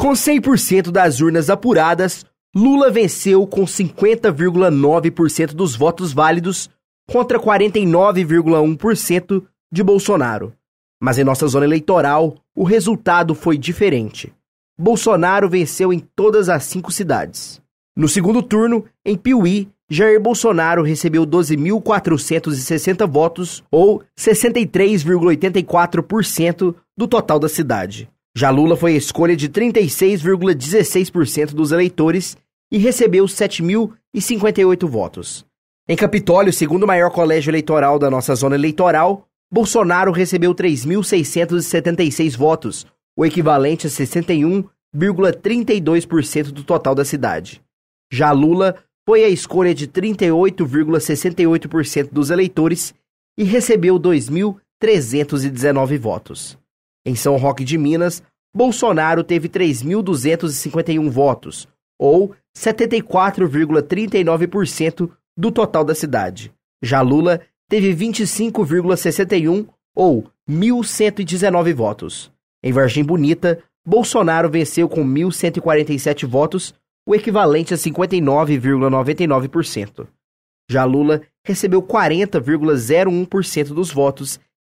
Com 100% das urnas apuradas, Lula venceu com 50,9% dos votos válidos contra 49,1% de Bolsonaro. Mas em nossa zona eleitoral, o resultado foi diferente. Bolsonaro venceu em todas as cinco cidades. No segundo turno, em Piuí, Jair Bolsonaro recebeu 12.460 votos, ou 63,84% do total da cidade. Já Lula foi escolha de 36,16% dos eleitores e recebeu 7.058 votos. Em Capitólio, segundo maior colégio eleitoral da nossa zona eleitoral, Bolsonaro recebeu 3.676 votos, o equivalente a 61,32% do total da cidade. Já Lula foi a escolha de 38,68% dos eleitores e recebeu 2.319 votos. Em São Roque de Minas, Bolsonaro teve 3.251 votos, ou 74,39% do total da cidade. Já Lula teve 25,61 ou 1.119 votos. Em Vargem Bonita, Bolsonaro venceu com 1.147 votos, o equivalente a 59,99%. Já Lula recebeu 40,01% dos votos